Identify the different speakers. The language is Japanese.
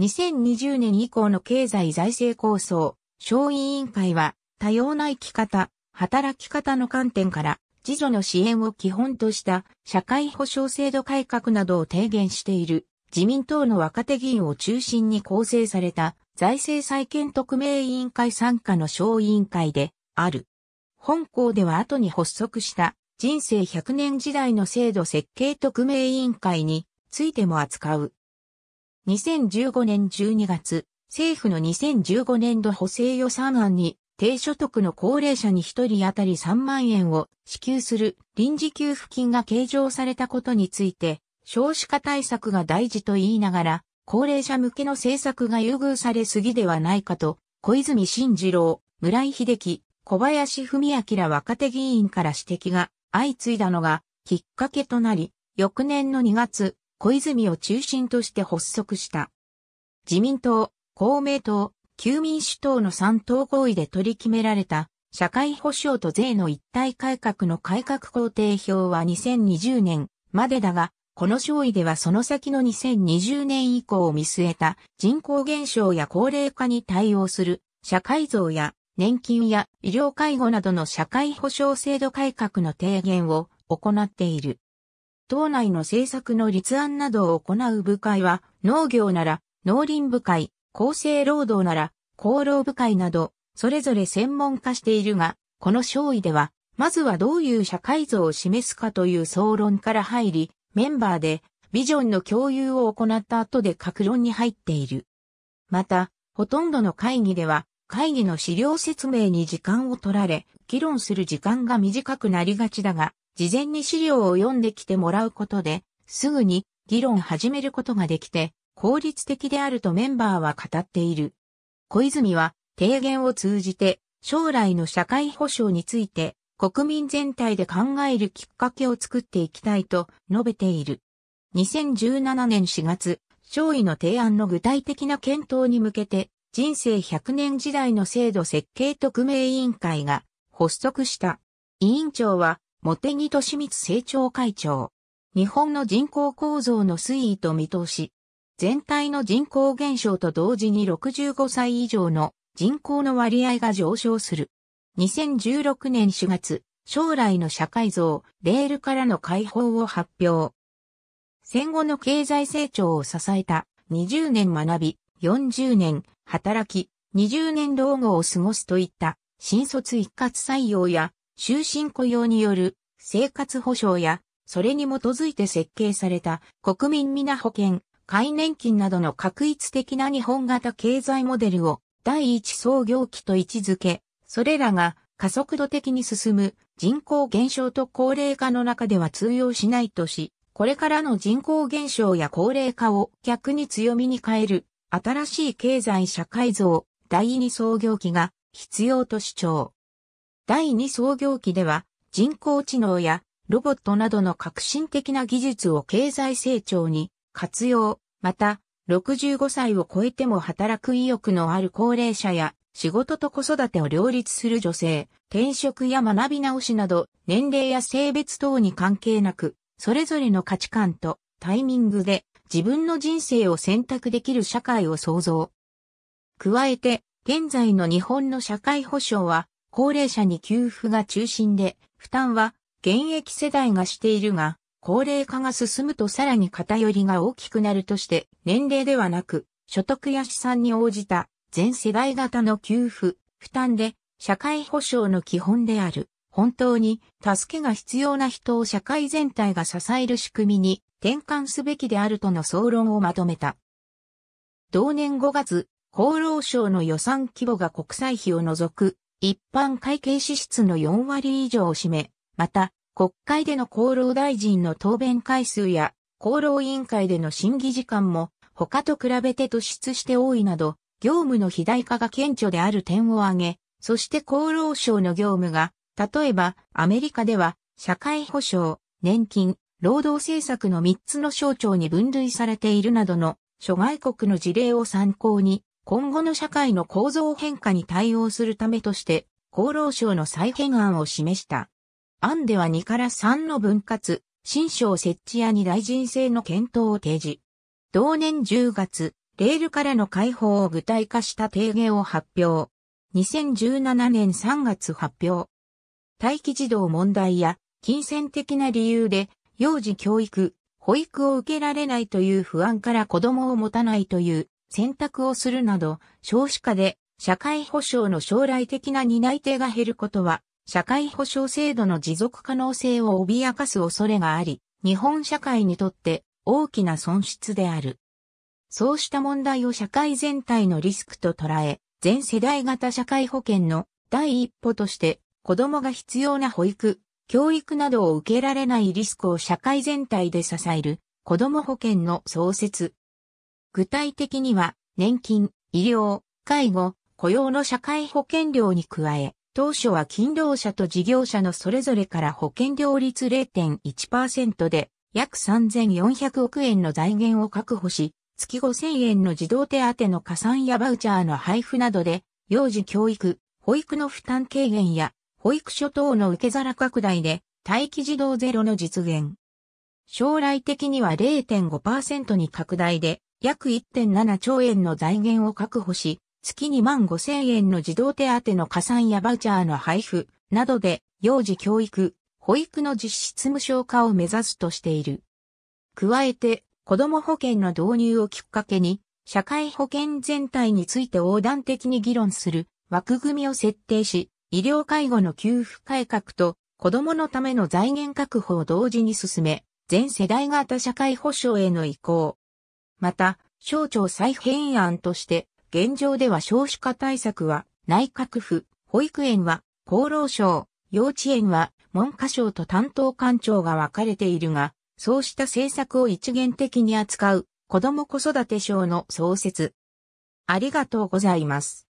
Speaker 1: 2020年以降の経済財政構想、小委員会は多様な生き方、働き方の観点から、自助の支援を基本とした社会保障制度改革などを提言している自民党の若手議員を中心に構成された財政再建特命委員会参加の小委員会である。本校では後に発足した人生100年時代の制度設計特命委員会についても扱う。2015年12月、政府の2015年度補正予算案に、低所得の高齢者に1人当たり3万円を支給する臨時給付金が計上されたことについて、少子化対策が大事と言いながら、高齢者向けの政策が優遇されすぎではないかと、小泉慎次郎、村井秀樹、小林文明若手議員から指摘が相次いだのがきっかけとなり、翌年の2月、小泉を中心として発足した。自民党、公明党、旧民主党の3党合意で取り決められた社会保障と税の一体改革の改革工程表は2020年までだが、この勝利ではその先の2020年以降を見据えた人口減少や高齢化に対応する社会像や年金や医療介護などの社会保障制度改革の提言を行っている。党内の政策の立案などを行う部会は、農業なら農林部会、厚生労働なら厚労部会など、それぞれ専門化しているが、この省位では、まずはどういう社会像を示すかという総論から入り、メンバーでビジョンの共有を行った後で各論に入っている。また、ほとんどの会議では、会議の資料説明に時間を取られ、議論する時間が短くなりがちだが、事前に資料を読んできてもらうことで、すぐに議論始めることができて、効率的であるとメンバーは語っている。小泉は提言を通じて将来の社会保障について国民全体で考えるきっかけを作っていきたいと述べている。2017年4月、少尉の提案の具体的な検討に向けて人生100年時代の制度設計特命委員会が発足した。委員長は茂木敏光政調会長。日本の人口構造の推移と見通し。全体の人口減少と同時に65歳以上の人口の割合が上昇する。2016年4月、将来の社会像、レールからの解放を発表。戦後の経済成長を支えた20年学び、40年働き、20年老後を過ごすといった新卒一括採用や終身雇用による生活保障や、それに基づいて設計された国民皆保険、皆年金などの確一的な日本型経済モデルを第一創業期と位置づけ、それらが加速度的に進む人口減少と高齢化の中では通用しないとし、これからの人口減少や高齢化を逆に強みに変える新しい経済社会像第二創業期が必要と主張。第2創業期では人工知能やロボットなどの革新的な技術を経済成長に活用、また65歳を超えても働く意欲のある高齢者や仕事と子育てを両立する女性、転職や学び直しなど、年齢や性別等に関係なく、それぞれの価値観とタイミングで自分の人生を選択できる社会を創造。加えて、現在の日本の社会保障は、高齢者に給付が中心で、負担は現役世代がしているが、高齢化が進むとさらに偏りが大きくなるとして、年齢ではなく、所得や資産に応じた全世代型の給付、負担で、社会保障の基本である。本当に助けが必要な人を社会全体が支える仕組みに転換すべきであるとの総論をまとめた。同年5月、厚労省の予算規模が国際費を除く一般会計支出の4割以上を占め、また、国会での厚労大臣の答弁回数や、厚労委員会での審議時間も、他と比べて突出して多いなど、業務の肥大化が顕著である点を挙げ、そして厚労省の業務が、例えばアメリカでは社会保障、年金、労働政策の3つの省庁に分類されているなどの諸外国の事例を参考に今後の社会の構造変化に対応するためとして、厚労省の再編案を示した。案では2から3の分割、新省設置や二大臣制の検討を提示。同年10月、レールからの解放を具体化した提言を発表。2017年3月発表。待機児童問題や金銭的な理由で幼児教育、保育を受けられないという不安から子供を持たないという選択をするなど、少子化で社会保障の将来的な担い手が減ることは、社会保障制度の持続可能性を脅かす恐れがあり、日本社会にとって大きな損失である。そうした問題を社会全体のリスクと捉え、全世代型社会保険の第一歩として、子供が必要な保育、教育などを受けられないリスクを社会全体で支える、子供保険の創設、具体的には、年金、医療、介護、雇用の社会保険料に加え、当初は勤労者と事業者のそれぞれから保険料率0.1%で約3400億円の財源を確保し、月5000円の児童手当の加算やバウチャーの配布などで、幼児教育、保育の負担軽減や、保育所等の受け皿拡大で、待機児童ゼロの実現。将来的には0.5%に拡大で、約1.7兆円の財源を確保し、月2万5千円の児童手当の加算やバウチャーの配布などで幼児教育、保育の実質無償化を目指すとしている。加えて、子ども保険の導入をきっかけに、社会保険全体について横断的に議論する枠組みを設定し、医療介護の給付改革と子供のための財源確保を同時に進め、全世代型社会保障への移行、また、省庁再編案として、現状では少子化対策は内閣府、保育園は厚労省、幼稚園は文科省と担当官庁が分かれているが、そうした政策を一元的に扱う子ども子育て省の創設。ありがとうございます。